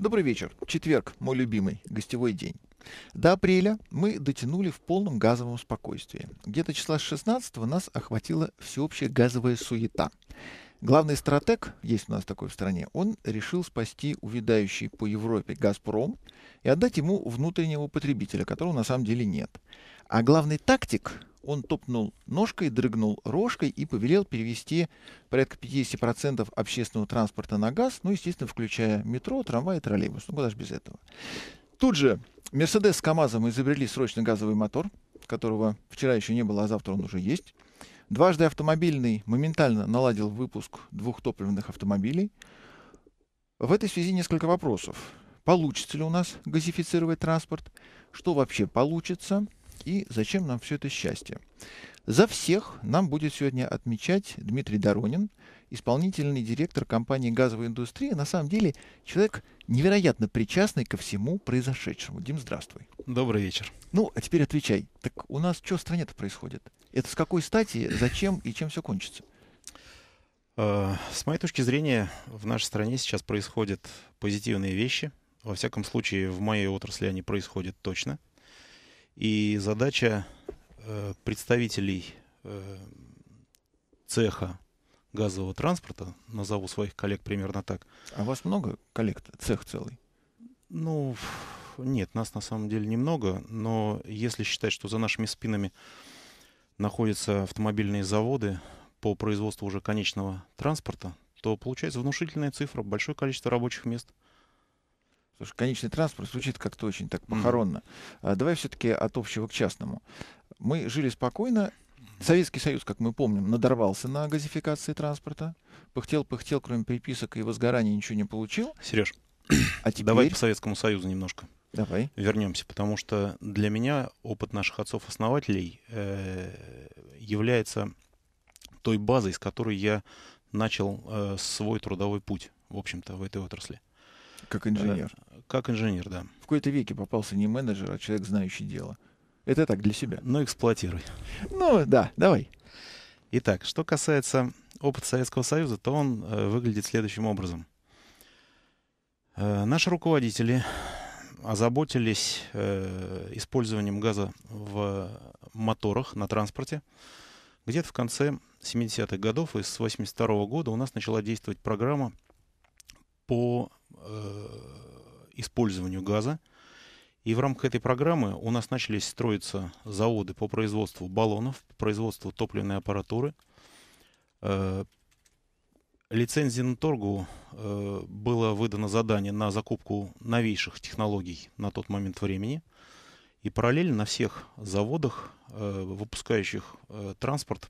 Добрый вечер. Четверг, мой любимый, гостевой день. До апреля мы дотянули в полном газовом спокойствии. Где-то числа с 16 нас охватила всеобщая газовая суета. Главный стратег, есть у нас такой в стране, он решил спасти увядающий по Европе «Газпром» и отдать ему внутреннего потребителя, которого на самом деле нет. А главный тактик, он топнул ножкой, дрыгнул рожкой и повелел перевести порядка 50% общественного транспорта на газ, ну, естественно, включая метро, трамвай и троллейбус. Ну, куда же без этого. Тут же Мерседес с КАМАЗом изобрели срочно газовый мотор, которого вчера еще не было, а завтра он уже есть. Дважды автомобильный моментально наладил выпуск двухтопливных автомобилей. В этой связи несколько вопросов. Получится ли у нас газифицировать транспорт? Что вообще получится? и зачем нам все это счастье. За всех нам будет сегодня отмечать Дмитрий Доронин, исполнительный директор компании «Газовая индустрия». На самом деле человек невероятно причастный ко всему произошедшему. Дим, здравствуй. Добрый вечер. Ну, а теперь отвечай. Так у нас что в стране-то происходит? Это с какой стати, зачем и чем все кончится? Э, с моей точки зрения, в нашей стране сейчас происходят позитивные вещи. Во всяком случае, в моей отрасли они происходят точно – и задача э, представителей э, цеха газового транспорта, назову своих коллег примерно так. А вас много коллег, цех целый? Ну, нет, нас на самом деле немного, но если считать, что за нашими спинами находятся автомобильные заводы по производству уже конечного транспорта, то получается внушительная цифра, большое количество рабочих мест – Потому что конечный транспорт звучит как-то очень так похоронно. Mm-hmm. давай все-таки от общего к частному. Мы жили спокойно. Советский Союз, как мы помним, надорвался на газификации транспорта. Пыхтел, пыхтел, кроме приписок и возгорания ничего не получил. Сереж, а теперь... давай по Советскому Союзу немножко. Давай. Вернемся, потому что для меня опыт наших отцов-основателей э, является той базой, с которой я начал э, свой трудовой путь, в общем-то, в этой отрасли. Как инженер. Э, как инженер, да. В какой-то веке попался не менеджер, а человек, знающий дело. Это так, для себя. Ну, эксплуатируй. Ну, да, давай. Итак, что касается опыта Советского Союза, то он э, выглядит следующим образом. Э, наши руководители озаботились э, использованием газа в моторах на транспорте. Где-то в конце 70-х годов и с 82 -го года у нас начала действовать программа по э, использованию газа. И в рамках этой программы у нас начались строиться заводы по производству баллонов, по производству топливной аппаратуры. Э, лицензии на торгу э, было выдано задание на закупку новейших технологий на тот момент времени. И параллельно на всех заводах, э, выпускающих э, транспорт,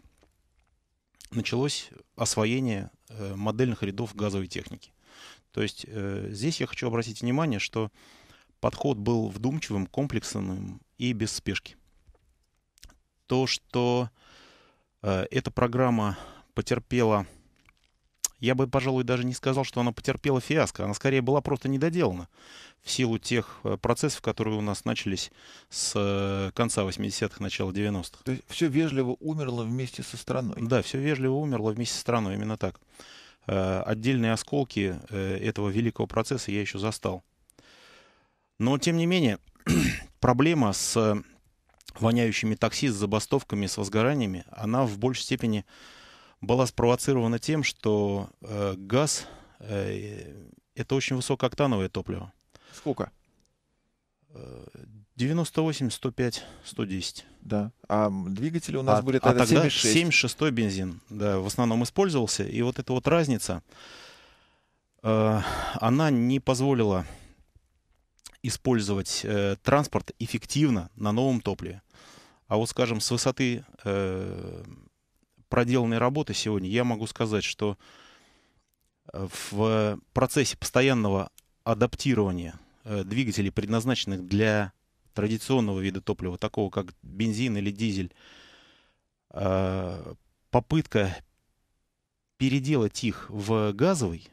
началось освоение модельных рядов газовой техники. То есть э, здесь я хочу обратить внимание, что подход был вдумчивым, комплексным и без спешки. То, что э, эта программа потерпела, я бы, пожалуй, даже не сказал, что она потерпела фиаско, она скорее была просто недоделана в силу тех э, процессов, которые у нас начались с э, конца 80-х, начала 90-х. То есть все вежливо умерло вместе со страной. Да, все вежливо умерло вместе со страной, именно так. Э, отдельные осколки э, этого великого процесса я еще застал. Но, тем не менее, проблема с воняющими такси, с забастовками, с возгораниями, она в большей степени была спровоцирована тем, что э, газ э, это очень высокооктановое топливо. Сколько? Э, 98, 105, 110. Да. А двигатели у нас а, были тогда, а тогда 7,6. 7,6 бензин, да, в основном использовался. И вот эта вот разница, э, она не позволила использовать э, транспорт эффективно на новом топливе. А вот, скажем, с высоты э, проделанной работы сегодня я могу сказать, что э, в процессе постоянного адаптирования э, двигателей, предназначенных для традиционного вида топлива, такого как бензин или дизель, э, попытка переделать их в газовый,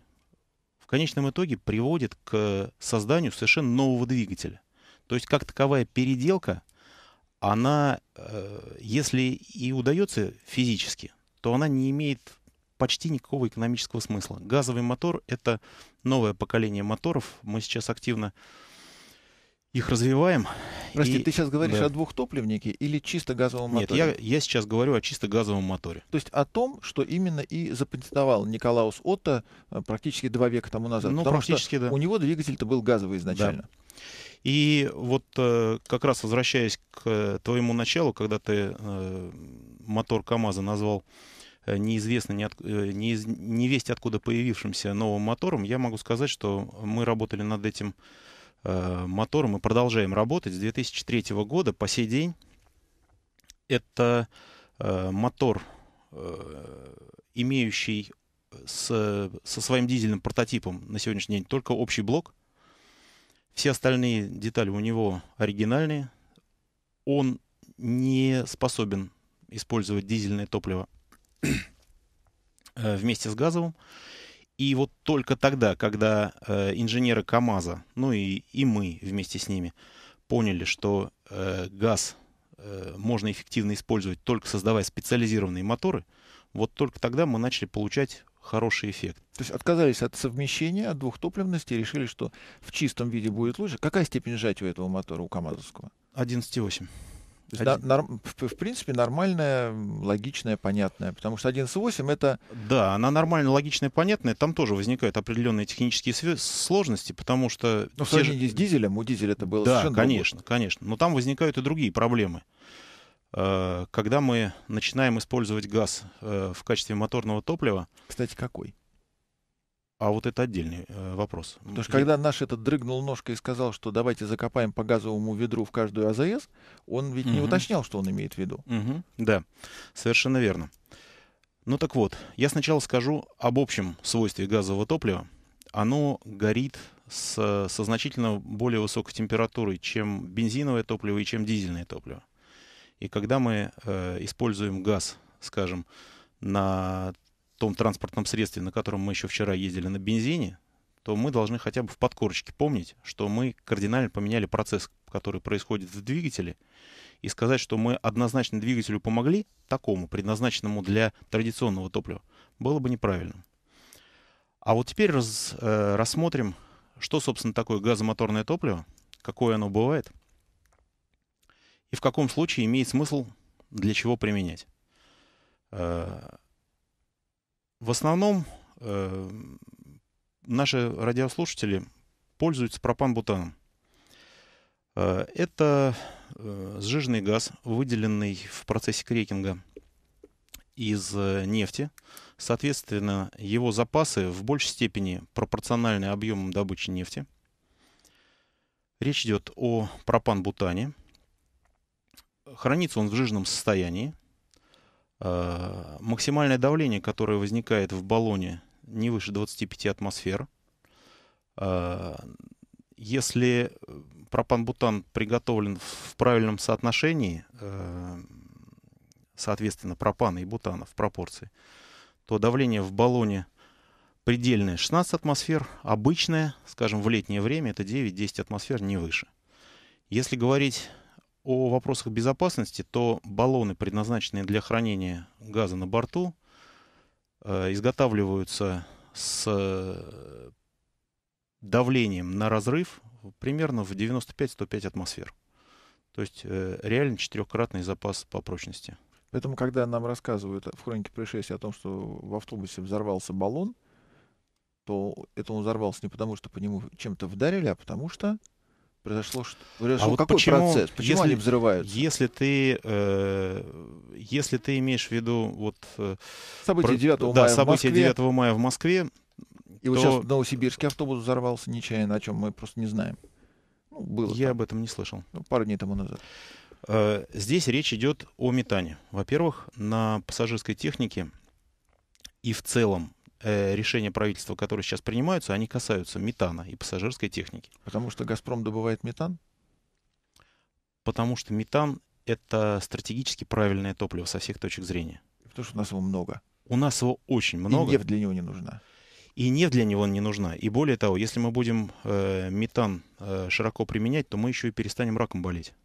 в конечном итоге приводит к созданию совершенно нового двигателя. То есть как таковая переделка, она, э, если и удается физически, то она не имеет почти никакого экономического смысла. Газовый мотор — это новое поколение моторов. Мы сейчас активно э, их развиваем. Прости, и... ты сейчас говоришь да. о двухтопливнике или чисто газовом моторе? Нет, я, я сейчас говорю о чисто газовом моторе. То есть о том, что именно и запатентовал Николаус Отто э, практически два века тому назад. Ну, практически, что да. У него двигатель-то был газовый изначально. Да. И вот э, как раз возвращаясь к э, твоему началу, когда ты мотор КАМАЗа назвал неизвестно, не, не, из, не весть откуда появившимся новым мотором, я могу сказать, что мы работали над этим Э, мотор мы продолжаем работать с 2003 года по сей день. Это э, мотор, э, имеющий с, со своим дизельным прототипом на сегодняшний день только общий блок. Все остальные детали у него оригинальные. Он не способен использовать дизельное топливо вместе с газовым. И вот только тогда, когда э, инженеры КАМАЗа, ну и, и мы вместе с ними, поняли, что э, газ э, можно эффективно использовать, только создавая специализированные моторы, вот только тогда мы начали получать хороший эффект. То есть отказались от совмещения, от двухтопливности и решили, что в чистом виде будет лучше. Какая степень сжатия у этого мотора, у КАМАЗовского? 11,8. То норм, в, в принципе, нормальная, логичная, понятная. Потому что 11.8 это... Да, она нормально, логичная, понятная. Там тоже возникают определенные технические све- сложности, потому что... Ну, в же... с дизелем, у дизеля это было да, конечно, другое. конечно. Но там возникают и другие проблемы. Э, когда мы начинаем использовать газ э, в качестве моторного топлива... Кстати, какой? А вот это отдельный э, вопрос. Потому что когда наш этот дрыгнул ножкой и сказал, что давайте закопаем по газовому ведру в каждую АЗС, он ведь угу. не уточнял, что он имеет в виду. Угу. Да, совершенно верно. Ну так вот, я сначала скажу об общем свойстве газового топлива. Оно горит с, со значительно более высокой температурой, чем бензиновое топливо и чем дизельное топливо. И когда мы э, используем газ, скажем, на том транспортном средстве, на котором мы еще вчера ездили на бензине, то мы должны хотя бы в подкорочке помнить, что мы кардинально поменяли процесс, который происходит в двигателе, и сказать, что мы однозначно двигателю помогли, такому, предназначенному для традиционного топлива, было бы неправильным. А вот теперь раз, э, рассмотрим, что, собственно, такое газомоторное топливо, какое оно бывает, и в каком случае имеет смысл для чего применять. Э, в основном э, наши радиослушатели пользуются пропан-бутаном. Э, это э, сжиженный газ, выделенный в процессе крекинга из э, нефти. Соответственно, его запасы в большей степени пропорциональны объемам добычи нефти. Речь идет о пропан-бутане. Хранится он в жиженном состоянии – а, максимальное давление, которое возникает в баллоне, не выше 25 атмосфер. А, если э, пропан-бутан приготовлен в правильном соотношении, э, соответственно, пропана и бутана в пропорции, то давление в баллоне предельное 16 атмосфер, обычное, скажем, в летнее время это 9-10 атмосфер, не выше. Если говорить о вопросах безопасности, то баллоны, предназначенные для хранения газа на борту, э, изготавливаются с э, давлением на разрыв примерно в 95-105 атмосфер. То есть э, реально четырехкратный запас по прочности. Поэтому, когда нам рассказывают в хронике происшествия о том, что в автобусе взорвался баллон, то это он взорвался не потому, что по нему чем-то вдарили, а потому что произошло а что? Произошел а вот какой почему, процесс? Почему если, они взрываются? Если ты, э, если ты имеешь в виду вот э, события про, мая да, события в Москве, 9 мая в Москве, и то... вот сейчас новосибирский автобус взорвался нечаянно, о чем мы просто не знаем. Ну, было. Я там, об этом не слышал. Ну, пару дней тому назад. Э, здесь речь идет о метане. Во-первых, на пассажирской технике и в целом Э, решения правительства, которые сейчас принимаются, они касаются метана и пассажирской техники. Потому что «Газпром» добывает метан? Потому что метан — это стратегически правильное топливо со всех точек зрения. Потому что у нас его много. У нас его очень много. И нефть для него не нужна. И нефть для него не нужна. И более того, если мы будем э, метан э, широко применять, то мы еще и перестанем раком болеть.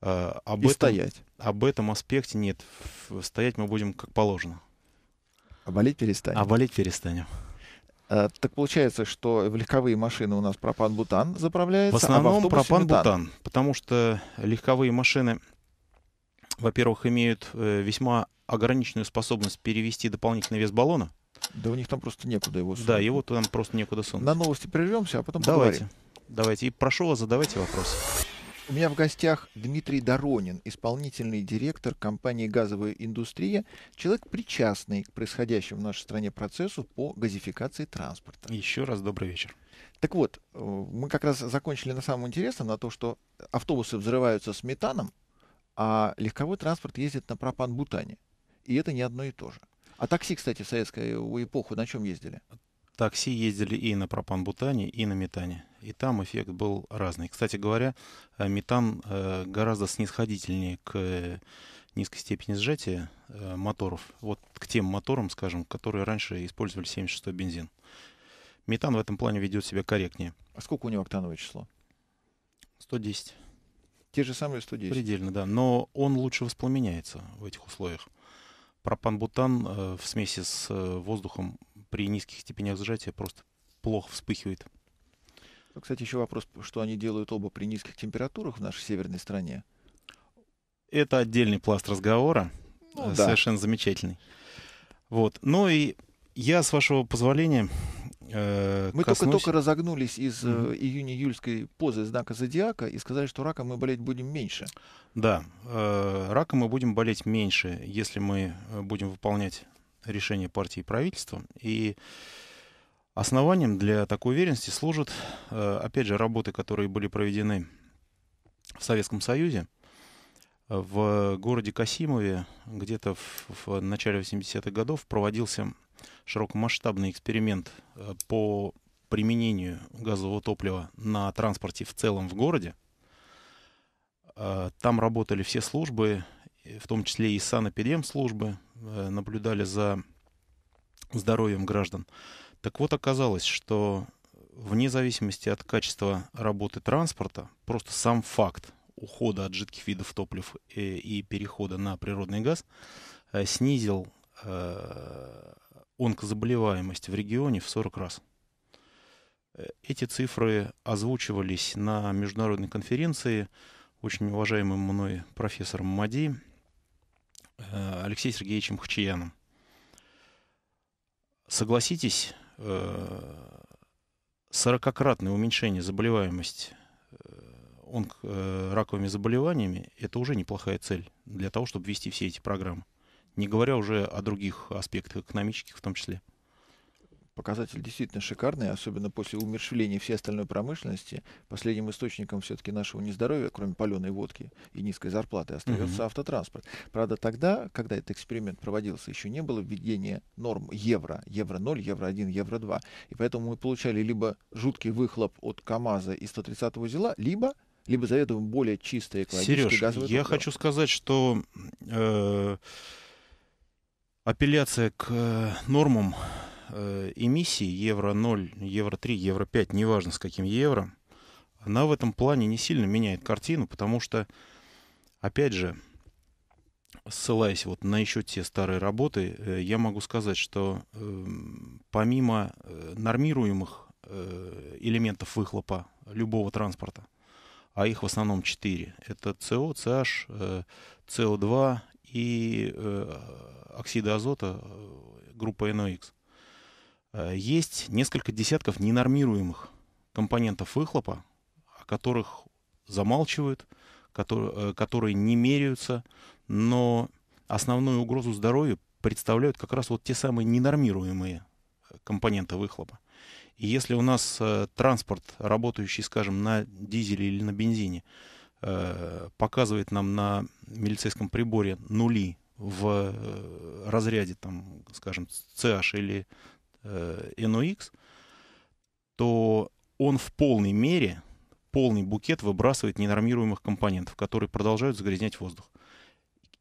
Э, об и этом, стоять. Об этом аспекте нет. Стоять мы будем как положено. А болеть перестанем. А болеть перестанем. Э, так получается, что в легковые машины у нас пропан-бутан заправляется. А в основном а пропан-бутан, потому что легковые машины, во-первых, имеют э, весьма ограниченную способность перевести дополнительный вес баллона. Да у них там просто некуда его сунуть. Да, его там просто некуда сунуть. На новости прервемся, а потом Давайте. поговорим. Давайте. И прошу вас, задавайте вопросы. У меня в гостях Дмитрий Доронин, исполнительный директор компании «Газовая индустрия», человек, причастный к происходящему в нашей стране процессу по газификации транспорта. Еще раз добрый вечер. Так вот, э, мы как раз закончили на самом интересном, на то, что автобусы взрываются с метаном, а легковой транспорт ездит на пропан-бутане. И это не одно и то же. А такси, кстати, в советскую эпоху на чем ездили? Такси ездили и на пропан-бутане, и на метане и там эффект был разный. Кстати говоря, э, метан э, гораздо снисходительнее к э, низкой степени сжатия моторов, вот к тем моторам, скажем, которые раньше использовали 76 бензин. Метан в этом плане ведет себя корректнее. А сколько у него октановое число? 110. Те же самые 110? Предельно, да. Но он лучше воспламеняется в этих условиях. Пропан-бутан в смеси с воздухом при низких степенях сжатия просто плохо вспыхивает кстати, еще вопрос, что они делают оба при низких температурах в нашей северной стране. Это отдельный пласт разговора, ну, э, совершенно да. замечательный. Вот. Ну и я, с вашего позволения, э, мы только-только разогнулись из э, mm-hmm. июня-июльской позы знака зодиака и сказали, что раком мы болеть будем меньше. Да, э, раком мы будем болеть меньше, если мы э, будем выполнять решение партии и правительства. И Основанием для такой уверенности служат, э, опять же, работы, которые были проведены в Советском Союзе. В городе Касимове где-то в, в начале 80-х годов проводился широкомасштабный эксперимент э, по применению газового топлива на транспорте в целом в городе. Э, там работали все службы, в том числе и санэпидемслужбы, наблюдали за здоровьем граждан. Так вот, оказалось, что вне зависимости от качества работы транспорта, просто сам факт ухода от жидких видов топлив и перехода на природный газ э, снизил э, онкозаболеваемость в регионе в 40 раз. Э, эти цифры озвучивались на международной конференции очень уважаемым мной профессором МАДИ Алексеем Сергеевичем Хачияном. Согласитесь, 40-кратное э, уменьшение заболеваемости э, онк, э, раковыми заболеваниями, это уже неплохая цель для того, чтобы вести все эти программы. Не говоря уже о других аспектах экономических в том числе. Показатель действительно шикарный, особенно после умершвления всей остальной промышленности. Последним источником все-таки нашего нездоровья, кроме паленой водки и низкой зарплаты, остается угу. автотранспорт. Правда, тогда, когда этот эксперимент проводился, еще не было введения норм евро. Евро 0, евро 1, евро 2. И поэтому мы получали либо жуткий выхлоп от КАМАЗа и 130-го зила, либо либо заведомо более чистое экологическое Сереж, газовое я топливо. хочу сказать, что э, апелляция к э, нормам Э, эмиссии евро 0, евро 3, евро 5, неважно с каким евро, она в этом плане не сильно меняет картину, потому что, опять же, ссылаясь вот на еще те старые работы, э, я могу сказать, что эм, помимо э, нормируемых элементов выхлопа любого транспорта, а их в основном 4, это CO, CH, CO2 и оксиды азота группы NOx, Э, есть несколько десятков ненормируемых компонентов выхлопа, о которых замалчивают, которые, э, которые не меряются, но основную угрозу здоровью представляют как раз вот те самые ненормируемые э, компоненты выхлопа. И если у нас э, транспорт, работающий, скажем, на дизеле или на бензине, э, показывает нам на милицейском приборе нули в э, разряде, там, скажем, CH или э, NOx, то он в полной мере, полный букет выбрасывает ненормируемых компонентов, которые продолжают загрязнять воздух.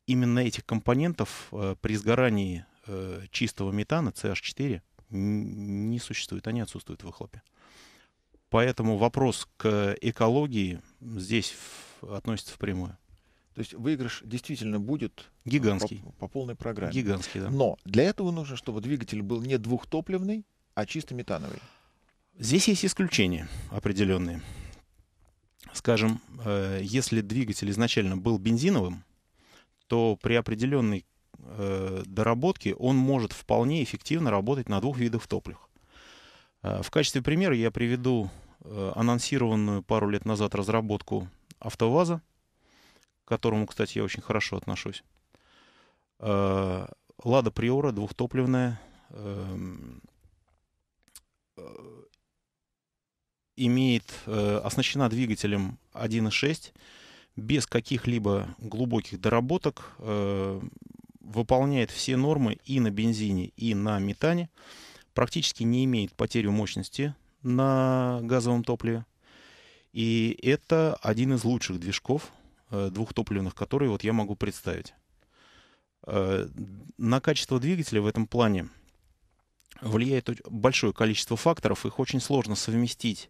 Именно этих компонентов э, при сгорании э, чистого метана, CH4, не существует, они отсутствуют в выхлопе. Поэтому вопрос к экологии здесь в, относится впрямую. То есть выигрыш действительно будет гигантский по, по полной программе. Гигантский, да. Но для этого нужно, чтобы двигатель был не двухтопливный, а чисто метановый. Здесь есть исключения определенные. Скажем, э, если двигатель изначально был бензиновым, то при определенной э, доработке он может вполне эффективно работать на двух видах топлив. Э, в качестве примера я приведу э, анонсированную пару лет назад разработку АвтоВАЗа, к которому, кстати, я очень хорошо отношусь. Э, Лада Приора, двухтопливная, эм, э, имеет, э, оснащена двигателем 1.6 без каких-либо глубоких доработок, выполняет все нормы и на бензине, и на метане, практически не имеет потерю мощности на газовом топливе. И это один из лучших движков Э, двухтопливных, которые вот я могу представить. Э, на качество двигателя в этом плане влияет большое количество факторов, их очень сложно совместить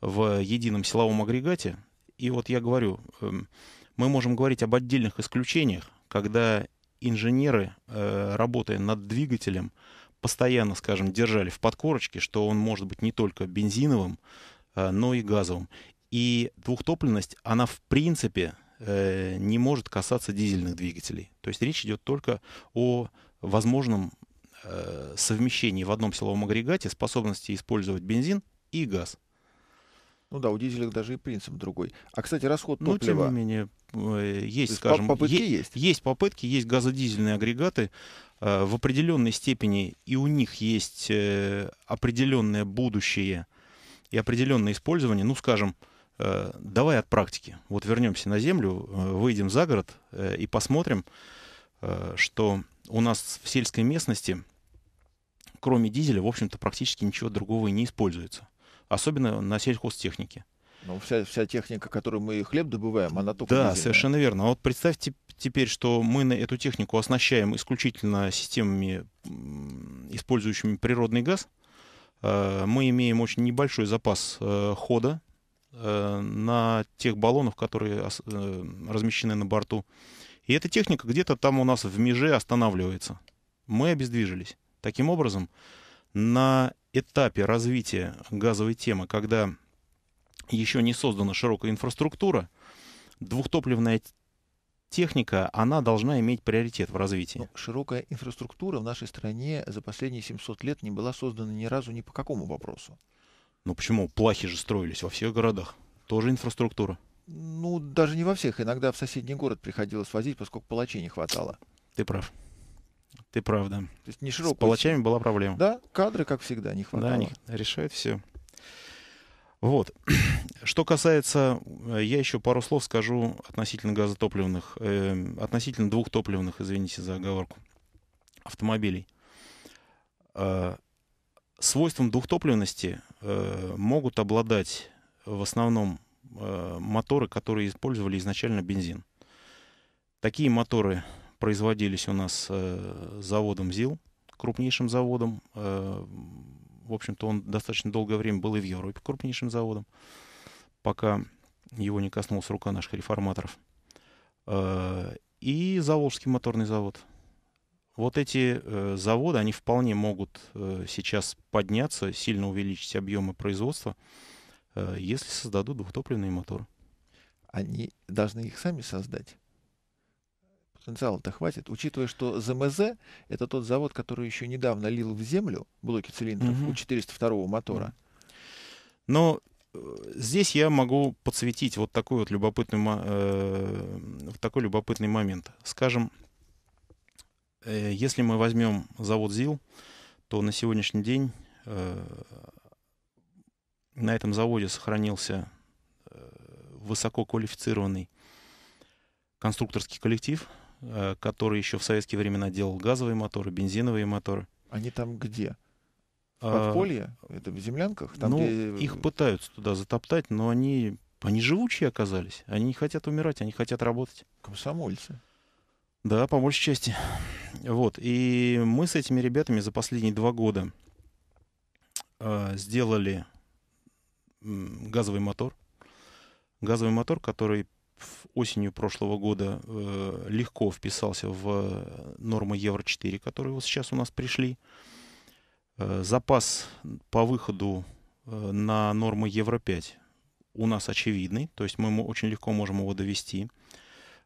в едином силовом агрегате. И вот я говорю, эм, мы можем говорить об отдельных исключениях, когда инженеры, э, работая над двигателем, постоянно, скажем, держали в подкорочке, что он может быть не только бензиновым, но и газовым. И двухтопленность она в принципе Э, не может касаться дизельных двигателей. То есть речь идет только о возможном э, совмещении в одном силовом агрегате способности использовать бензин и газ. Ну да, у дизелей даже и принцип другой. А, кстати, расход топлива... Ну, тем не менее, э, есть, есть скажем... Попытки е- есть. Есть попытки, есть газодизельные агрегаты. в определенной степени и у них есть определенное будущее и определенное использование. Ну, скажем, Э, давай от практики. Вот вернемся на землю, э, выйдем за город э, и посмотрим, что у нас в сельской местности, кроме дизеля, в общем-то, практически ничего другого и не используется. Особенно на сельхозтехнике. Ну, вся, вся техника, которую мы хлеб добываем, она только... Да, дизельная. совершенно верно. А вот представьте теперь, что мы на эту технику оснащаем исключительно системами, использующими природный газ. Мы имеем очень небольшой запас хода Э, на тех баллонов, которые э, размещены на борту. И эта техника где-то там у нас в меже останавливается. Мы обездвижились. Таким образом, на этапе развития газовой темы, когда еще не создана широкая инфраструктура, двухтопливная техника, она должна иметь приоритет в развитии. Но ну, широкая инфраструктура в нашей стране за последние 700 лет не была создана ни разу ни по какому вопросу. Ну почему? Плахи же строились во всех городах. Тоже инфраструктура. Ну, даже не во всех. Иногда в соседний город приходилось возить, поскольку палачей не хватало. Ты прав. Ты прав, да. То есть не широкую... С палачами была проблема. Да, кадры, как всегда, не хватало. Да, они решают все. Вот. Что касается, э, я еще пару слов скажу относительно газотопливных, э, относительно двух топливных, извините за оговорку, автомобилей. Э, свойством двухтопливности Э, могут обладать в основном э, моторы, которые использовали изначально бензин. Такие моторы производились у нас э, заводом ЗИЛ, крупнейшим заводом. в общем-то, он достаточно долгое время был и в Европе крупнейшим заводом, пока его не коснулась рука наших реформаторов. и Заволжский моторный завод – вот эти э, заводы, они вполне могут э, сейчас подняться, сильно увеличить объемы производства, э, если создадут двухтопливные моторы. Они должны их сами создать. Потенциала-то хватит, учитывая, что ЗМЗ — это тот завод, который еще недавно лил в землю блоки цилиндров угу. у 402 мотора. Но э, здесь я могу подсветить вот такой вот любопытный, э, такой любопытный момент. Скажем, Э, если мы возьмем завод ЗИЛ, то на сегодняшний день э, на этом заводе сохранился э, высоко квалифицированный конструкторский коллектив, который еще в советские времена делал газовые моторы, бензиновые моторы. Они там где? В а, подполье? А, Это в землянках? Там, ну, где... их пытаются туда затоптать, но они, они живучие оказались. Они не хотят умирать, они хотят работать. Комсомольцы. Да, по большей части. Вот. И мы с этими ребятами за последние два года э, сделали газовый мотор. Газовый мотор, который осенью прошлого года э, легко вписался в э, нормы Евро-4, которые вот сейчас у нас пришли. Э, запас по выходу э, на нормы Евро-5 у нас очевидный, то есть мы очень легко можем его довести.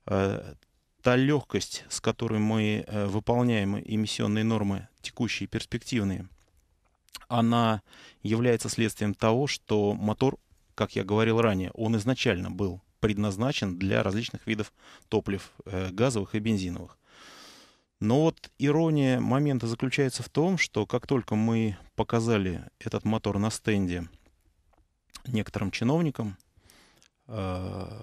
Э, та легкость, с которой мы э, выполняем эмиссионные нормы, текущие и перспективные, она является следствием того, что мотор, как я говорил ранее, он изначально был предназначен для различных видов топлив э, газовых и бензиновых. Но вот ирония момента заключается в том, что как только мы показали этот мотор на стенде некоторым чиновникам, э,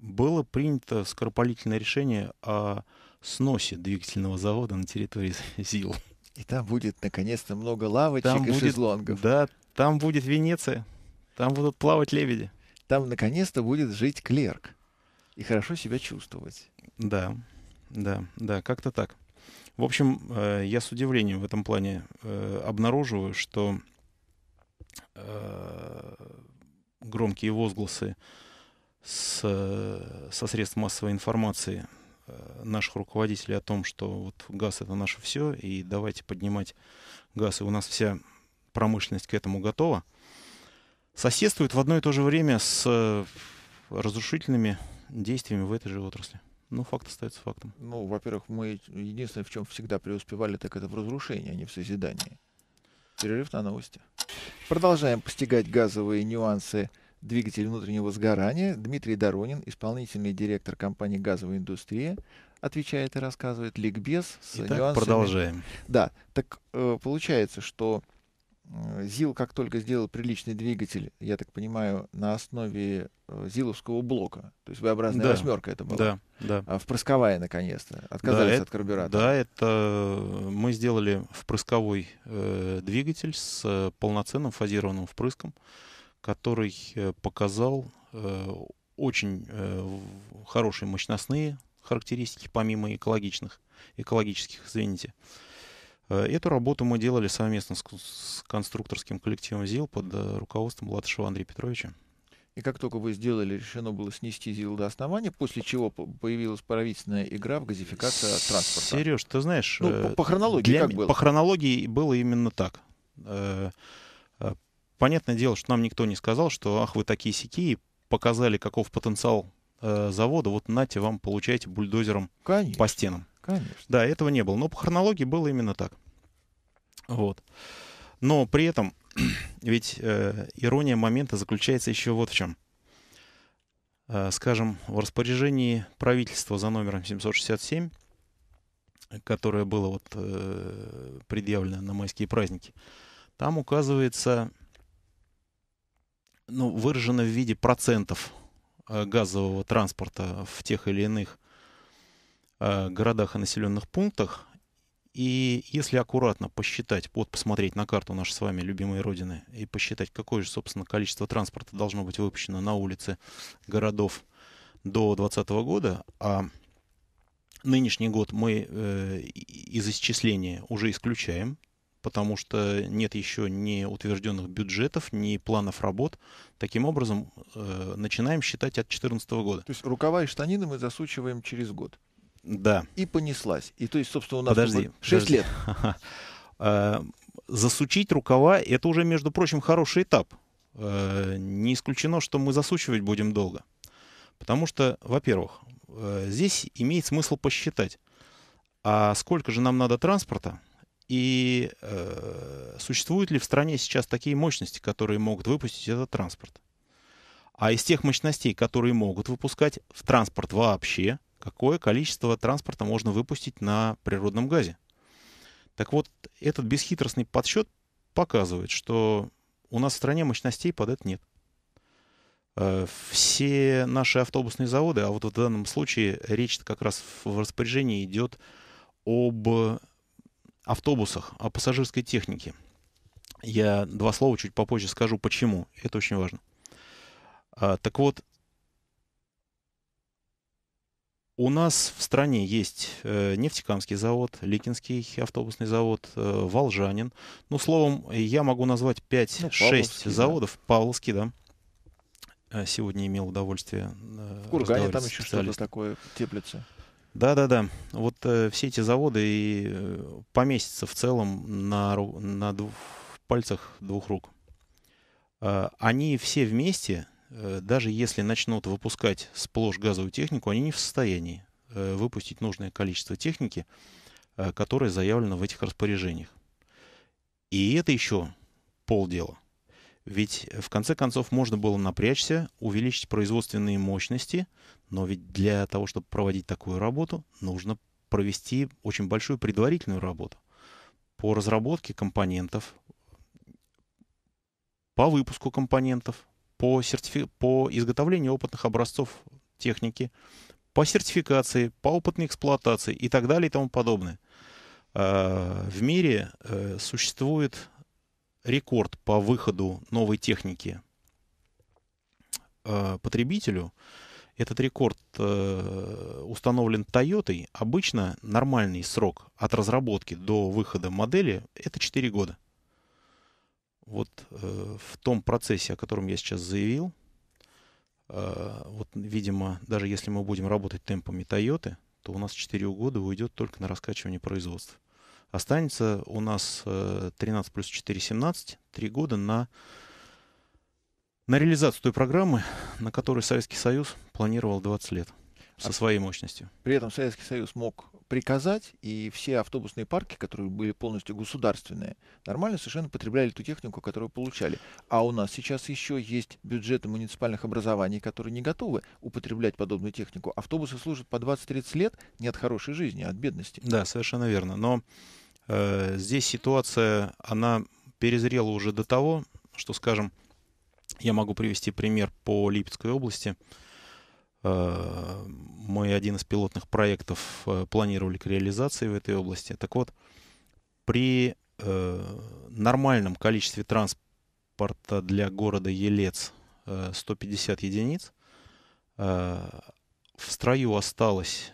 было принято скоропалительное решение о сносе двигательного завода на территории ЗИЛ. И там будет, наконец-то, много лавочек там и будет, шезлонгов. Да, там будет Венеция, там будут плавать лебеди. Там, наконец-то, будет жить клерк и хорошо себя чувствовать. Да, да, да, как-то так. В общем, э, я с удивлением в этом плане э, обнаруживаю, что э, громкие возгласы с, э, со средств массовой информации э, наших руководителей о том, что вот газ это наше все, и давайте поднимать газ, и у нас вся промышленность к этому готова, соседствует в одно и то же время с э, разрушительными действиями в этой же отрасли. Ну, факт остается фактом. Ну, во-первых, мы единственное, в чем всегда преуспевали, так это в разрушении, а не в созидании. Перерыв на новости. Продолжаем постигать газовые нюансы двигатель внутреннего сгорания. Дмитрий Доронин, исполнительный директор компании «Газовая индустрия», отвечает и рассказывает ликбез с Итак, нюансами. продолжаем. Да, так э, получается, что э, ЗИЛ как только сделал приличный двигатель, я так понимаю, на основе э, ЗИЛовского блока, то есть V-образная да. восьмерка это была, да, да. А впрысковая наконец-то, отказались да, от э, карбюратора. Да, это мы сделали впрысковой э, двигатель с полноценным фазированным впрыском который э, показал э, очень э, хорошие мощностные характеристики, помимо экологичных, экологических, извините. Эту работу мы делали совместно с, конструкторским коллективом ЗИЛ под руководством Латышева Андрея Петровича. И как только вы сделали, решено было снести ЗИЛ до основания, после чего появилась правительственная игра в газификацию транспорта. Сереж, ты знаешь... Ну, по, по хронологии для, как было? По хронологии было именно так понятное дело, что нам никто не сказал, что ах, вы такие сики, показали, каков потенциал э, завода, вот нате вам, получаете бульдозером конечно, по стенам. Конечно. Да, этого не было. Но по хронологии было именно так. Вот. Но при этом ведь э, ирония момента заключается еще вот в чем. Э, скажем, в распоряжении правительства за номером 767, которое было вот, э, предъявлено на майские праздники, там указывается ну, выражена в виде процентов э, газового транспорта в тех или иных э, городах и населенных пунктах. И если аккуратно посчитать, вот посмотреть на карту нашей с вами любимой Родины и посчитать, какое же, собственно, количество транспорта должно быть выпущено на улице городов до 2020 года, а нынешний год мы э, из исчисления уже исключаем, потому что нет еще ни утвержденных бюджетов, ни планов работ. Таким образом, э, начинаем считать от 2014 года. То есть рукава и штанины мы засучиваем через год. Да. И понеслась. И то есть, собственно, у нас подожди, 6 подожди. лет. А, засучить рукава – это уже, между прочим, хороший этап. Э, не исключено, что мы засучивать будем долго. Потому что, во-первых, э, здесь имеет смысл посчитать, а сколько же нам надо транспорта – и э, существуют ли в стране сейчас такие мощности, которые могут выпустить этот транспорт? А из тех мощностей, которые могут выпускать в транспорт вообще, какое количество транспорта можно выпустить на природном газе? Так вот, этот бесхитростный подсчет показывает, что у нас в стране мощностей под это нет. Э, все наши автобусные заводы, а вот в данном случае речь как раз в распоряжении идет об автобусах, о а, пассажирской технике. Я два слова чуть попозже скажу, почему. Это очень важно. А, так вот, у нас в стране есть э, Нефтекамский завод, Ликинский автобусный завод, э, Волжанин. Ну, словом, я могу назвать 5-6 заводов. Да. Павловский, да. Э, сегодня имел удовольствие. Э, в Кургане там еще что-то такое теплится. Да-да-да. Вот э, все эти заводы и э, поместятся в целом на, на двух, пальцах двух рук. Э, они все вместе, э, даже если начнут выпускать сплошь газовую технику, они не в состоянии э, выпустить нужное количество техники, э, которое заявлено в этих распоряжениях. И это еще полдела. Ведь э, в конце концов можно было напрячься, увеличить производственные мощности, но ведь для того, чтобы проводить такую работу, нужно провести очень большую предварительную работу по разработке компонентов, по выпуску компонентов, по, сертифи... по изготовлению опытных образцов техники, по сертификации, по опытной эксплуатации и так далее и тому подобное. Э, в мире э, существует рекорд по выходу новой техники э, потребителю. Этот рекорд э, установлен Toyota. Обычно нормальный срок от разработки до выхода модели это 4 года. Вот э, в том процессе, о котором я сейчас заявил, э, вот, видимо, даже если мы будем работать темпами Toyota, то у нас 4 года уйдет только на раскачивание производства. Останется у нас 13 э, плюс 4, 17, 3 года на, на реализацию той программы, на которой Советский Союз планировал 20 лет со а своей мощностью. При этом Советский Союз мог приказать, и все автобусные парки, которые были полностью государственные, нормально совершенно потребляли ту технику, которую получали. А у нас сейчас еще есть бюджеты муниципальных образований, которые не готовы употреблять подобную технику. Автобусы служат по 20-30 лет не от хорошей жизни, а от бедности. Да, совершенно верно. Но Э, здесь ситуация, она перезрела уже до того, что, скажем, я могу привести пример по Липецкой области. Э, мы один из пилотных проектов э, планировали к реализации в этой области. Так вот, при нормальном количестве транспорта для города Елец 150 единиц в строю осталось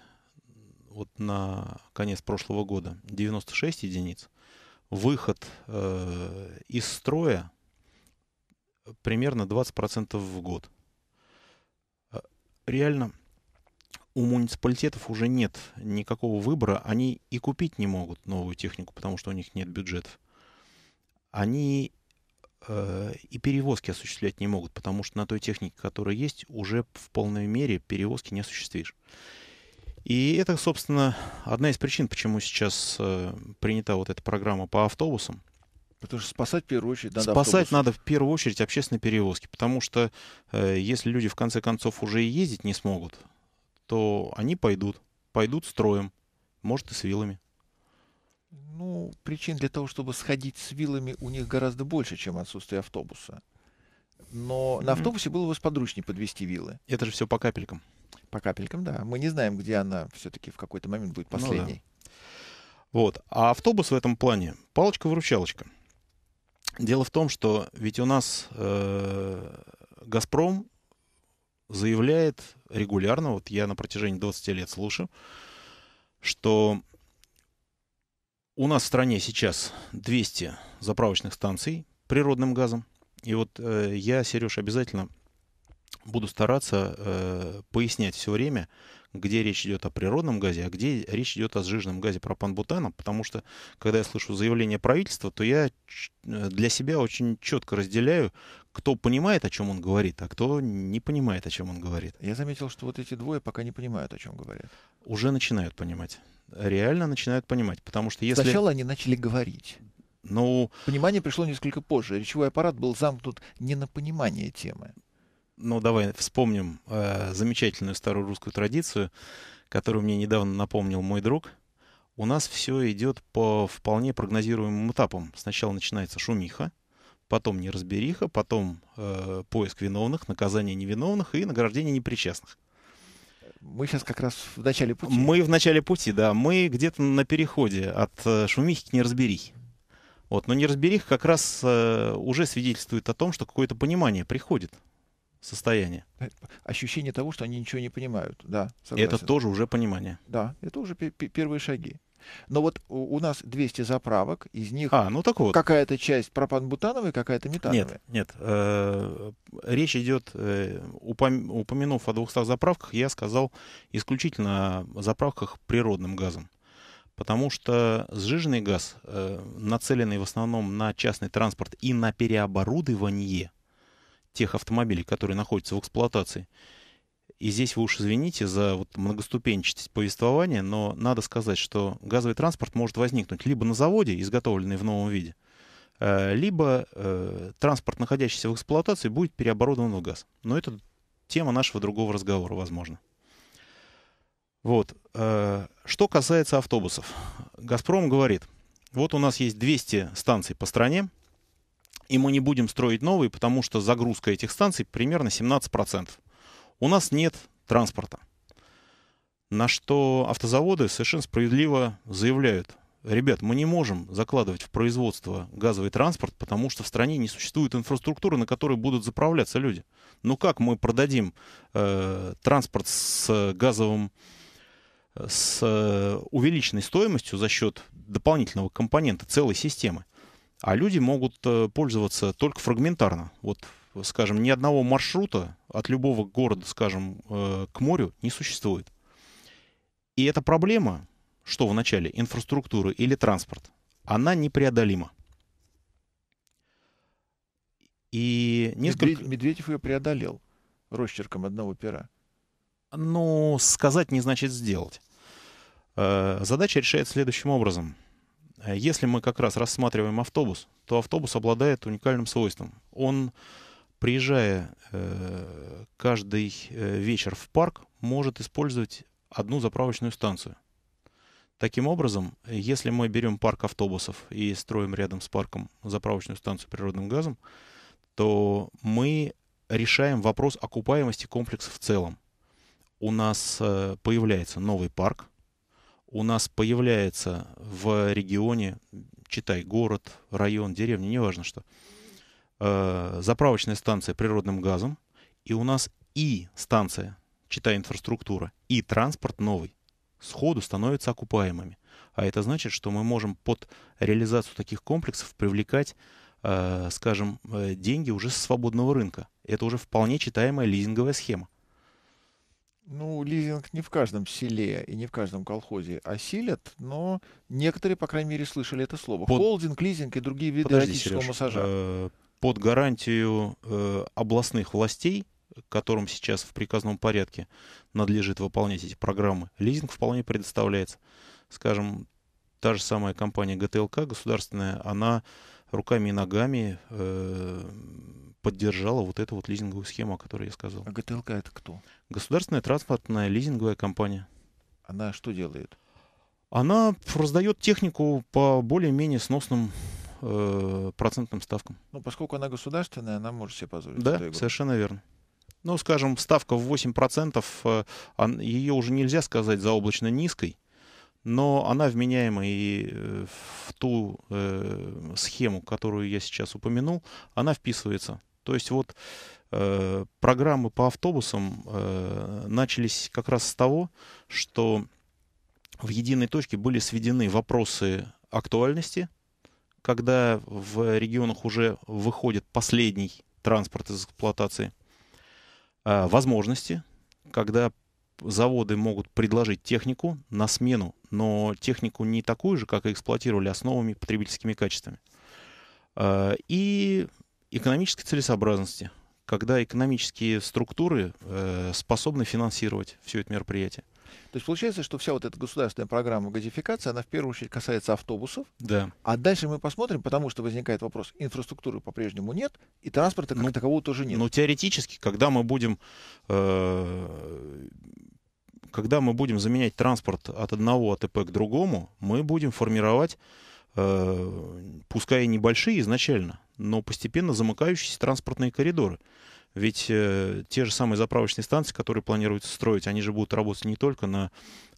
вот на конец прошлого года 96 единиц. Выход э, из строя примерно 20% в год. Э, реально у муниципалитетов уже нет никакого выбора. Они и купить не могут новую технику, потому что у них нет бюджетов. Они э, и перевозки осуществлять не могут, потому что на той технике, которая есть, уже в полной мере перевозки не осуществишь. И это, собственно, одна из причин, почему сейчас э, принята вот эта программа по автобусам. Потому что спасать в первую очередь надо Спасать автобус. надо в первую очередь общественные перевозки, потому что э, если люди в конце концов уже и ездить не смогут, то они пойдут, пойдут строем, может и с вилами. Ну, причин для того, чтобы сходить с вилами, у них гораздо больше, чем отсутствие автобуса. Но на автобусе было бы сподручнее подвести вилы. Это же все по капелькам. По капелькам, да. Мы не знаем, где она все-таки в какой-то момент будет последней. Ну, да. Вот. А автобус в этом плане палочка-выручалочка. Дело в том, что ведь у нас э, Газпром заявляет регулярно, вот я на протяжении 20 лет слушаю, что у нас в стране сейчас 200 заправочных станций природным газом. И вот э, я, Сереж, обязательно буду стараться э, пояснять все время, где речь идет о природном газе, а где речь идет о сжиженном газе пропан-бутаном, потому что, когда я слышу заявление правительства, то я э, для себя очень четко разделяю, кто понимает, о чем он говорит, а кто не понимает, о чем он говорит. Я заметил, что вот эти двое пока не понимают, о чем говорят. Уже начинают понимать. Реально начинают понимать, потому что если... Сначала они начали говорить. Ну, понимание пришло несколько позже. Речевой аппарат был замкнут не на понимание темы ну давай вспомним э, замечательную старую русскую традицию, которую мне недавно напомнил мой друг. У нас все идет по вполне прогнозируемым этапам. Сначала начинается шумиха, потом неразбериха, потом э, поиск виновных, наказание невиновных и награждение непричастных. Мы сейчас как раз в начале пути. Мы в начале пути, да. Мы где-то на переходе от э, шумихи к неразберихе. Вот, но неразберих как раз э, уже свидетельствует о том, что какое-то понимание приходит состояние. Э, ощущение того, что они ничего не понимают, да. Согласен. Это тоже уже понимание. Да, это уже первые шаги. Но вот у, нас 200 заправок, из них а, ну так вот. какая-то часть пропан-бутановая, какая-то метановая. Нет, нет. Э, речь идет, э, упомянув о 200 заправках, я сказал исключительно о заправках природным газом. Потому что сжиженный газ, э, нацеленный в основном на частный транспорт и на переоборудование тех автомобилей, которые находятся в эксплуатации. И здесь вы уж извините за вот многоступенчатость повествования, но надо сказать, что газовый транспорт может возникнуть либо на заводе, изготовленный в новом виде, э, либо э, транспорт, находящийся в эксплуатации, будет переоборудован в газ. Но это тема нашего другого разговора, возможно. Вот. Э, что касается автобусов. «Газпром» говорит, вот у нас есть 200 станций по стране, и мы не будем строить новые, потому что загрузка этих станций примерно 17%. У нас нет транспорта. На что автозаводы совершенно справедливо заявляют, ребят, мы не можем закладывать в производство газовый транспорт, потому что в стране не существует инфраструктуры, на которой будут заправляться люди. Ну как мы продадим э, транспорт с газовым с э, увеличенной стоимостью за счет дополнительного компонента целой системы? а люди могут э, пользоваться только фрагментарно. Вот, скажем, ни одного маршрута от любого города, скажем, э, к морю не существует. И эта проблема, что в начале, инфраструктуры или транспорт, она непреодолима. И несколько... Медведев ее преодолел росчерком одного пера. Ну, сказать не значит сделать. Э, задача решается следующим образом – Э, если мы как раз рассматриваем автобус, то автобус обладает уникальным свойством. Он, приезжая э, каждый э, вечер в парк, может использовать одну заправочную станцию. Таким образом, если мы берем парк автобусов и строим рядом с парком заправочную станцию природным газом, то мы решаем вопрос окупаемости комплекса в целом. У нас появляется новый парк, у нас появляется в регионе, читай, город, район, деревня, неважно что, э, заправочная станция природным газом, и у нас и станция, читай, инфраструктура, и транспорт новый сходу становятся окупаемыми. А это значит, что мы можем под реализацию таких комплексов привлекать, э, скажем, э, деньги уже с свободного рынка. Это уже вполне читаемая лизинговая схема. Ну, лизинг не в каждом селе и не в каждом колхозе осилят, но некоторые, по крайней мере, слышали это слово. Под... Холдинг, лизинг и другие виды Подожди, эротического Сереж, массажа. Э, под гарантию э, областных властей, которым сейчас в приказном порядке надлежит выполнять эти программы, лизинг вполне предоставляется. Скажем, та же самая компания ГТЛК государственная, она руками и ногами э, поддержала вот эту вот лизинговую схему, о которой я сказал. А ГТЛК это кто? Государственная транспортная лизинговая компания. Она что делает? Она раздает технику по более-менее сносным э, процентным ставкам. Ну, поскольку она государственная, она может себе позволить. Да, совершенно верно. Ну, скажем, ставка в 8%, э, ее уже нельзя сказать заоблачно низкой, но она вменяема и э, в ту э, схему, которую я сейчас упомянул, она вписывается. То есть вот э, программы по автобусам э, начались как раз с того, что в единой точке были сведены вопросы актуальности, когда в регионах уже выходит последний транспорт из эксплуатации, э, возможности, когда заводы могут предложить технику на смену, но технику не такую же, как и эксплуатировали, а с новыми потребительскими качествами. Э, и экономической целесообразности, когда экономические структуры э, способны финансировать все это мероприятие. То есть получается, что вся вот эта государственная программа газификации, она в первую очередь касается автобусов. Да. А дальше мы посмотрим, потому что возникает вопрос, инфраструктуры по-прежнему нет, и транспорта как ну, такового тоже нет. Но ну, теоретически, когда мы будем... Э- когда мы будем заменять транспорт от одного АТП к другому, мы будем формировать, э, пускай и небольшие изначально, но постепенно замыкающиеся транспортные коридоры. Ведь э, те же самые заправочные станции, которые планируется строить, они же будут работать не только на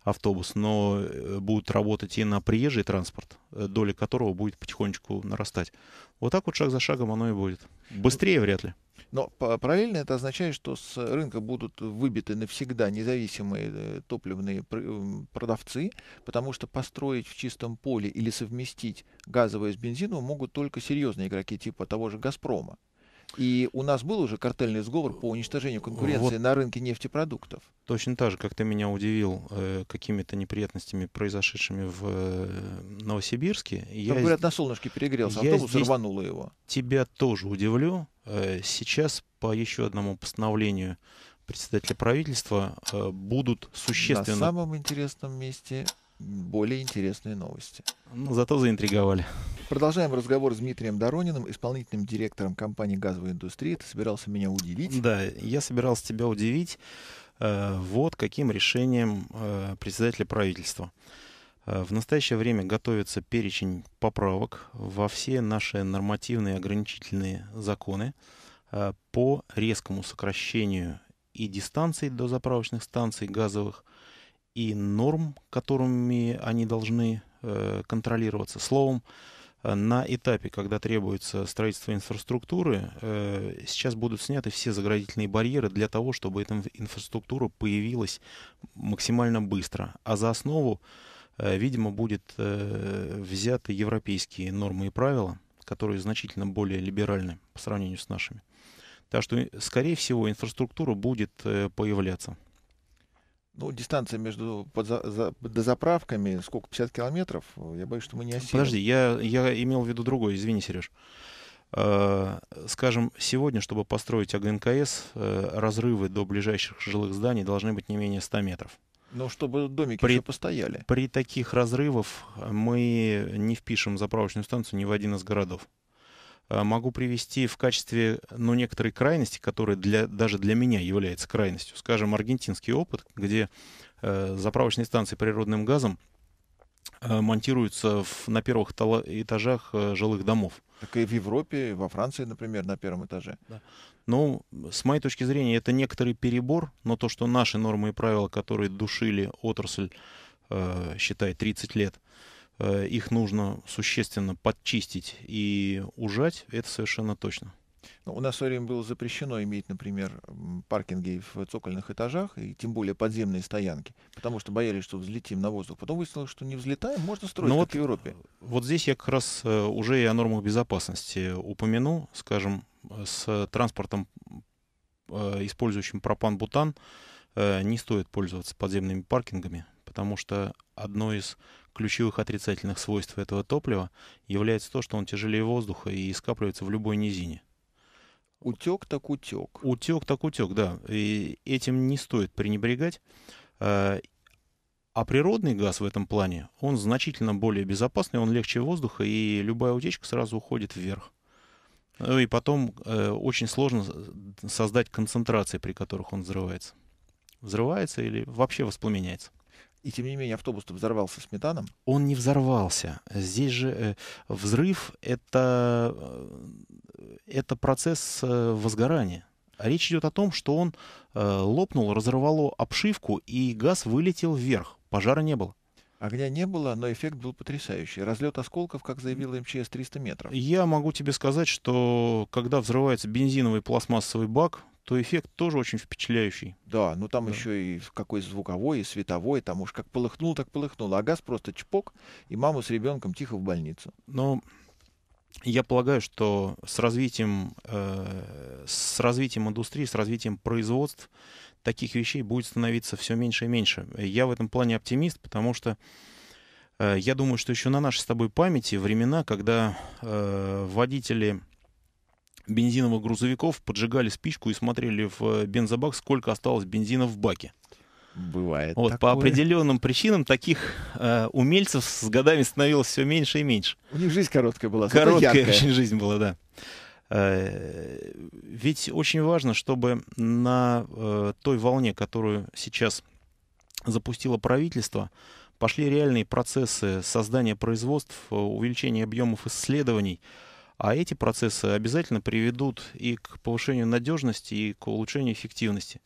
автобус, но э, будут работать и на приезжий транспорт, э, доля которого будет потихонечку нарастать. Вот так вот шаг за шагом оно и будет. Быстрее вряд ли. Но параллельно это означает, что с рынка будут выбиты навсегда независимые э, топливные продавцы, потому что построить в чистом поле или совместить газовое с бензином могут только серьезные игроки типа того же «Газпрома». И у нас был уже картельный сговор по уничтожению конкуренции вот. на рынке нефтепродуктов. Точно так же, как ты меня удивил э, какими-то неприятностями, произошедшими в э, Новосибирске. Там, я, говорят, на солнышке перегрелся, автобус рвануло его. Тебя тоже удивлю. Э, сейчас по еще одному постановлению председателя правительства э, будут существенно... На самом интересном месте более интересные новости. Ну, зато заинтриговали. Продолжаем разговор с Дмитрием Дорониным, исполнительным директором компании «Газовая индустрия». Ты собирался меня удивить? Да, я собирался тебя удивить. Э, вот каким решением э, председателя правительства. Э, в настоящее время готовится перечень поправок во все наши нормативные ограничительные законы по резкому сокращению и дистанций до заправочных станций газовых – и норм, которыми они должны э, контролироваться. Словом, э, на этапе, когда требуется строительство инфраструктуры, э, сейчас будут сняты все заградительные барьеры для того, чтобы эта инфраструктура появилась максимально быстро. А за основу, видимо, будут взяты европейские нормы и правила, которые значительно более либеральны по сравнению с нашими. Так что, скорее всего, инфраструктура будет появляться. Ну, дистанция между дозаправками, сколько, 50 километров? Я боюсь, что мы не осилим. Подожди, я, я имел в виду другое, извини, Сереж. Э, скажем, сегодня, чтобы построить АГНКС, э, разрывы до ближайших жилых зданий должны быть не менее 100 метров. Но ну, чтобы домики при, еще постояли. При таких разрывах мы не впишем заправочную станцию ни в один из городов. Э, могу привести в качестве ну, некоторой крайности, которая для, даже для меня является крайностью. Скажем, аргентинский опыт, где э, заправочные станции природным газом э, монтируются в, на первых этажах э, жилых домов. Так и в Европе, и во Франции, например, на первом этаже. Да. Ну, с моей точки зрения, это некоторый перебор, но то, что наши нормы и правила, которые душили отрасль, э, считай, 30 лет, э, Э, их нужно существенно подчистить и ужать, это совершенно точно. Ну, у нас в свое время было запрещено иметь, например, паркинги в цокольных этажах, и тем более подземные стоянки, потому что боялись, что взлетим на воздух. Потом выяснилось, что не взлетаем, можно строить, Но ну как вот, в Европе. Вот здесь я как раз э, уже и о нормах безопасности упомяну. Скажем, с транспортом, э, использующим пропан-бутан, не стоит пользоваться подземными паркингами, потому что одно из ключевых отрицательных свойств этого топлива является то, что он тяжелее воздуха и скапливается в любой низине. Утек так утек. Утек так утек, да. И этим не стоит пренебрегать. Э, а природный газ в этом плане, он значительно более безопасный, он легче воздуха, и любая утечка сразу уходит вверх. Ну и потом э, очень сложно создать концентрации, при которых он взрывается. Взрывается или вообще воспламеняется. И тем не менее автобус взорвался сметаном. Он не взорвался. Здесь же э, взрыв это, э, это процесс э, возгорания. Речь идет о том, что он лопнул, разорвало обшивку, и газ вылетел вверх. Пожара не было. Огня не было, но эффект был потрясающий. Разлет осколков, как заявила МЧС, 300 метров. Я могу тебе сказать, что когда взрывается бензиновый пластмассовый бак, то эффект тоже очень впечатляющий. Да, ну там да. еще и какой звуковой, и световой, там уж как полыхнул, так полыхнул. А газ просто чпок, и маму с ребенком тихо в больницу. Но ну, я полагаю, что с развитием, э, с развитием индустрии, с развитием производств таких вещей будет становиться все меньше и меньше. Я в этом плане оптимист, потому что э, я думаю, что еще на нашей с тобой памяти времена, когда э, водители бензиновых грузовиков поджигали спичку и смотрели в э, бензобак, сколько осталось бензина в баке. Бывает. Вот такое. по определенным причинам таких э, умельцев с годами становилось все меньше и меньше. У них жизнь короткая была. Короткая очень жизнь была, да. Э, ведь очень важно, чтобы на э, той волне, которую сейчас запустило правительство, пошли реальные процессы создания производств, э, увеличения объемов исследований, а эти процессы обязательно приведут и к повышению надежности, и к улучшению эффективности.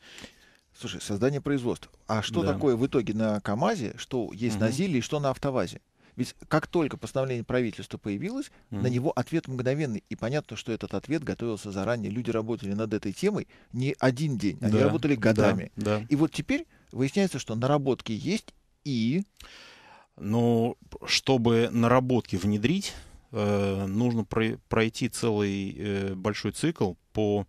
Слушай, создание производства. А что да. такое в итоге на КАМАЗе, что есть угу. на ЗИЛе и что на АвтоВАЗе? Ведь как только постановление правительства появилось, mm. -hmm. на него ответ мгновенный. И понятно, что этот ответ готовился заранее. Люди работали над этой темой не один день, они да, работали годами. Да, да. И вот теперь выясняется, что наработки есть и... Ну, чтобы наработки внедрить Э, нужно пройти целый э, большой цикл по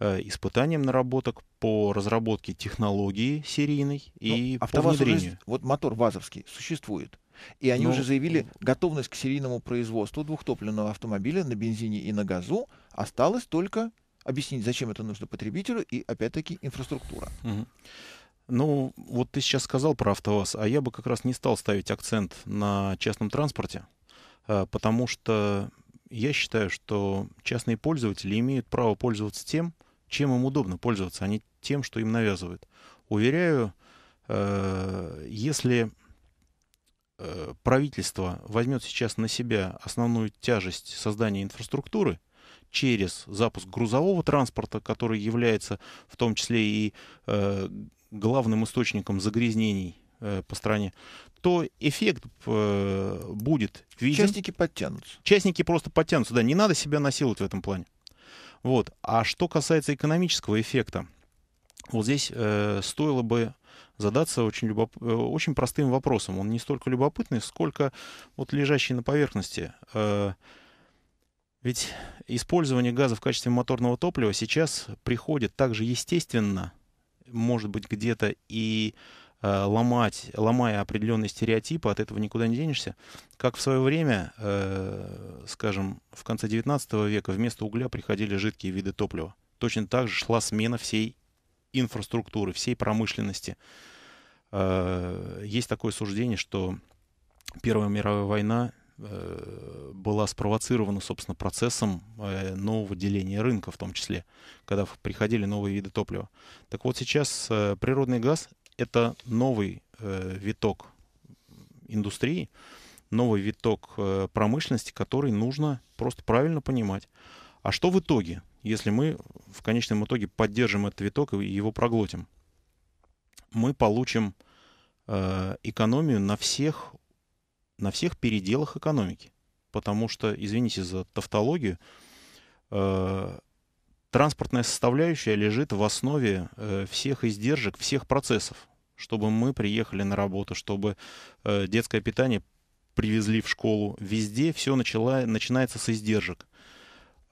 э, испытаниям наработок, по разработке технологии серийной ну, и ну, по внедрению. Уже, вот мотор ВАЗовский существует. И они ну, уже заявили, готовность к серийному производству двухтопливного автомобиля на бензине и на газу осталось только объяснить, зачем это нужно потребителю, и опять-таки инфраструктура. Угу. Ну, вот ты сейчас сказал про АвтоВАЗ, а я бы как раз не стал ставить акцент на частном транспорте, Э, потому что я считаю, что частные пользователи имеют право пользоваться тем, чем им удобно пользоваться, а не тем, что им навязывают. Уверяю, э, если э, правительство возьмет сейчас на себя основную тяжесть создания инфраструктуры через запуск грузового транспорта, который является в том числе и главным источником загрязнений по стране, то эффект э, будет виден. Частники подтянутся. Частники просто подтянутся, да, не надо себя насиловать в этом плане. Вот. А что касается экономического эффекта, вот здесь э, стоило бы задаться очень, любоп... Э, очень простым вопросом. Он не столько любопытный, сколько вот лежащий на поверхности. Э, ведь использование газа в качестве моторного топлива сейчас приходит также естественно, может быть, где-то и Э, ломать, ломая определенные стереотипы, от этого никуда не денешься. Как в свое время, э, скажем, в конце 19 века вместо угля приходили жидкие виды топлива. Точно так же шла смена всей инфраструктуры, всей промышленности. Э, есть такое суждение, что Первая мировая война была спровоцирована, собственно, процессом нового деления рынка в том числе, когда приходили новые виды топлива. Так вот сейчас природный газ это новый э, виток индустрии, новый виток э, промышленности, который нужно просто правильно понимать. А что в итоге, если мы в конечном итоге поддержим этот виток и его проглотим? Мы получим э, экономию на всех, на всех переделах экономики. Потому что, извините за тавтологию, э, транспортная составляющая лежит в основе э, всех издержек, всех процессов чтобы мы приехали на работу, чтобы э, детское питание привезли в школу. Везде все начало, начинается с издержек.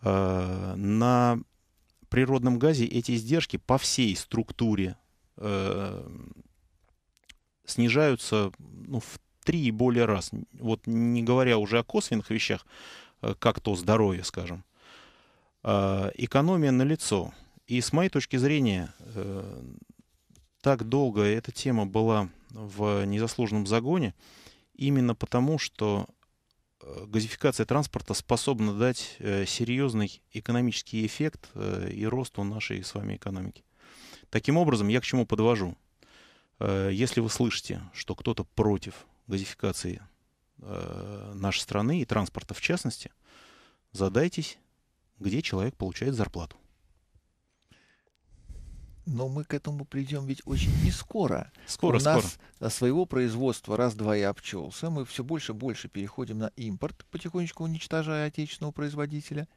Э, на природном газе эти издержки по всей структуре э, снижаются ну, в три и более раз. Вот не говоря уже о косвенных вещах, э, как то здоровье, скажем. Э, экономия на лицо. И с моей точки зрения, э, так долго эта тема была в незаслуженном загоне, именно потому, что э, газификация транспорта способна дать э, серьезный экономический эффект э, и росту нашей с вами экономики. Таким образом, я к чему подвожу? Если вы слышите, что кто-то против газификации нашей страны и транспорта в частности, задайтесь, где человек получает зарплату но мы к этому придем ведь очень не скоро. Скоро, У нас скоро. Э, своего производства раз-два и обчелся. Мы все больше и больше переходим на импорт, потихонечку уничтожая отечественного производителя.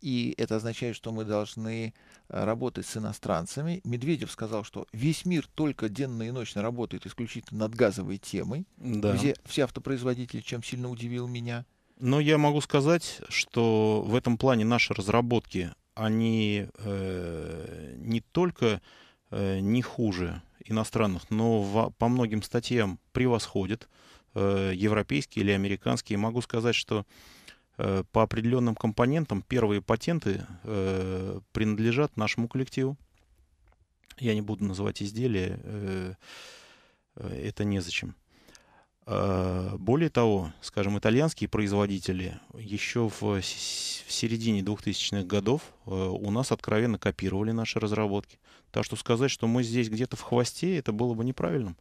И это означает, что мы должны э, работать с иностранцами. Медведев сказал, что весь мир только денно и ночно работает исключительно над газовой темой. Да. Где все автопроизводители, чем сильно удивил меня. Но я могу сказать, что в этом плане наши разработки они э, не только э, не хуже иностранных, но в, по многим статьям превосходят э, европейские или американские. Могу сказать, что э, по определенным компонентам первые патенты э, принадлежат нашему коллективу. Я не буду называть изделия, э, э это незачем. Э, более того, скажем, итальянские производители еще в, в середине 2000-х годов э, у нас откровенно копировали наши разработки. Так что сказать, что мы здесь где-то в хвосте, это было бы неправильным.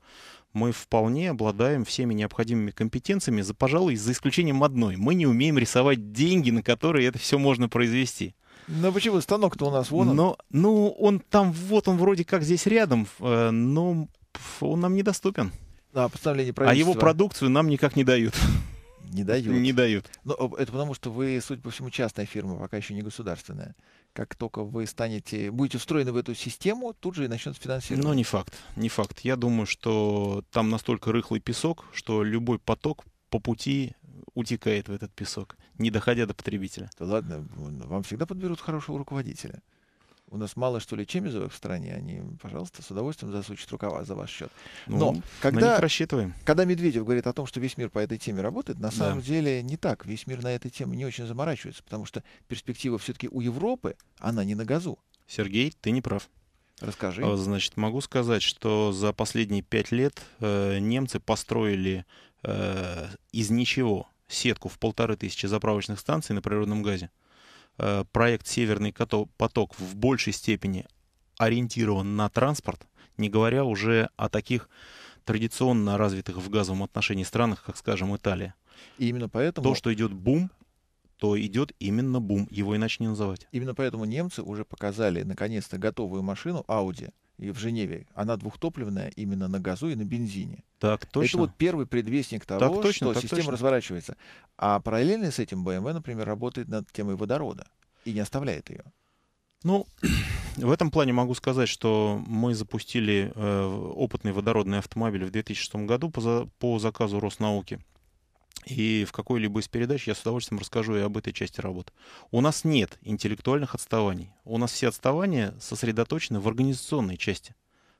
Мы вполне обладаем всеми необходимыми компетенциями, за, пожалуй, за исключением одной. Мы не умеем рисовать деньги, на которые это все можно произвести. Но почему станок-то у нас вон он? Но, ну он там, вот он вроде как здесь рядом, э, но он нам недоступен. Да, постановление правительства. А его продукцию нам никак не дают. Не дают. Не дают. Но ну, это потому, что вы, судя по всему, частная фирма, пока еще не государственная. Как только вы станете, будете встроены в эту систему, тут же и начнется финансирование. Но ну, не факт, не факт. Я думаю, что там настолько рыхлый песок, что любой поток по пути утекает в этот песок, не доходя до потребителя. Да ладно, вам всегда подберут хорошего руководителя. У нас мало что ли чемизовых в стране, они, пожалуйста, с удовольствием засучат рукава за ваш счет. Ну, Но ну, когда, на них рассчитываем. когда Медведев говорит о том, что весь мир по этой теме работает, на самом да. деле не так. Весь мир на этой теме не очень заморачивается, потому что перспектива все-таки у Европы, она не на газу. Сергей, ты не прав. Расскажи. А, значит, могу сказать, что за последние пять лет э, немцы построили э, из ничего сетку в полторы тысячи заправочных станций на природном газе. Э, проект «Северный поток» в большей степени ориентирован на транспорт, не говоря уже о таких традиционно развитых в газовом отношении странах, как, скажем, Италия. И именно поэтому... То, что идет бум, то идет именно бум. Его иначе не называть. Именно поэтому немцы уже показали, наконец-то, готовую машину Audi – и в Женеве. Она двухтопливная именно на газу и на бензине. Так, точно. Это вот первый предвестник того, так, точно, что так, система точно. разворачивается. А параллельно с этим BMW, например, работает над темой водорода и не оставляет ее. Ну, в этом плане могу сказать, что мы запустили э, опытный водородный автомобиль в 2006 году по, за, по заказу Роснауки. И в какой-либо из передач я с удовольствием расскажу и об этой части работы. У нас нет интеллектуальных отставаний. У нас все отставания сосредоточены в организационной части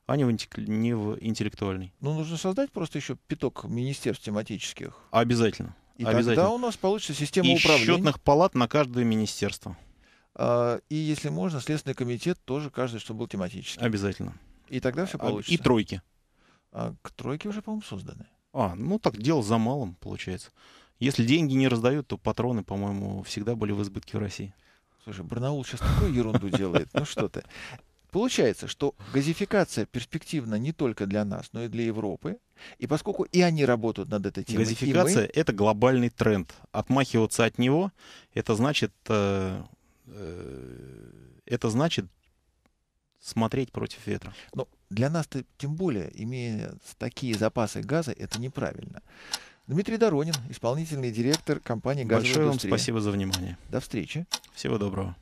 а не в, не в интеллектуальной. Ну, нужно создать просто еще пяток министерств тематических. Обязательно. И Обязательно. тогда у нас получится система и управления. счетных палат на каждое министерство. А, и, если можно, Следственный комитет тоже каждый, чтобы был тематический. Обязательно. И тогда все а, получится. И тройки. А, к тройке уже, по-моему, созданы. А, ну так дело за малым, получается. Если деньги не раздают, то патроны, по-моему, всегда были в избытке в России. Слушай, Барнаул сейчас такую ерунду делает. Ну что ты. Получается, что газификация перспективна не только для нас, но и для Европы. И поскольку и они работают над этой темой. Газификация мы... это глобальный тренд. Отмахиваться от него это значит, э, э, это значит смотреть против ветра. Но ну, для нас тем более, имея такие запасы газа, это неправильно. Дмитрий Доронин, исполнительный директор компании «Газовая Большое вам спасибо за внимание. До встречи. Всего доброго.